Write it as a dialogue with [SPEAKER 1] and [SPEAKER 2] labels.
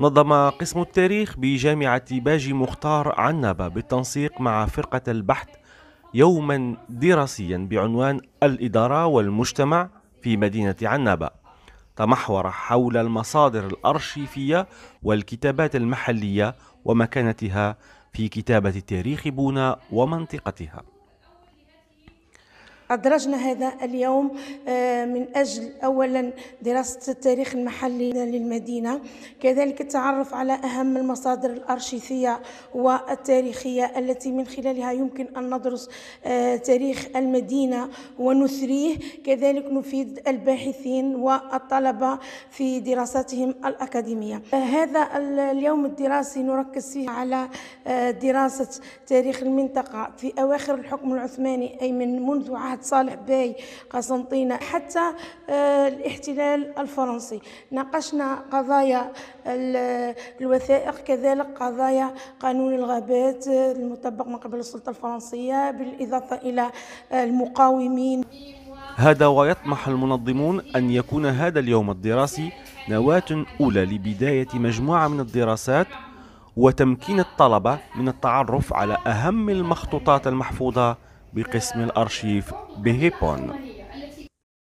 [SPEAKER 1] نظم قسم التاريخ بجامعة باجي مختار عنابة بالتنسيق مع فرقة البحث يوما دراسيا بعنوان الإدارة والمجتمع في مدينة عنابة تمحور حول المصادر الأرشيفية والكتابات المحلية ومكانتها في كتابة تاريخ بونا ومنطقتها
[SPEAKER 2] أدرجنا هذا اليوم آه، من أجل أولا دراسة التاريخ المحلي للمدينة كذلك التعرف على أهم المصادر الأرشيفية والتاريخية التي من خلالها يمكن أن ندرس آه، تاريخ المدينة ونثريه كذلك نفيد الباحثين والطلبة في دراساتهم الأكاديمية آه، هذا اليوم الدراسي نركز فيه على دراسة تاريخ المنطقة في أواخر الحكم العثماني أي من منذ عهد معهد صالح باي قسنطينة حتى آه، الاحتلال الفرنسي ناقشنا قضايا الوثائق كذلك قضايا قانون الغابات المطبق من قبل السلطة الفرنسية بالإضافة إلى المقاومين
[SPEAKER 1] هذا ويطمح المنظمون أن يكون هذا اليوم الدراسي نواة أولى لبداية مجموعة من الدراسات وتمكين الطلبة من التعرف على أهم المخطوطات المحفوظة بقسم الأرشيف بهيبون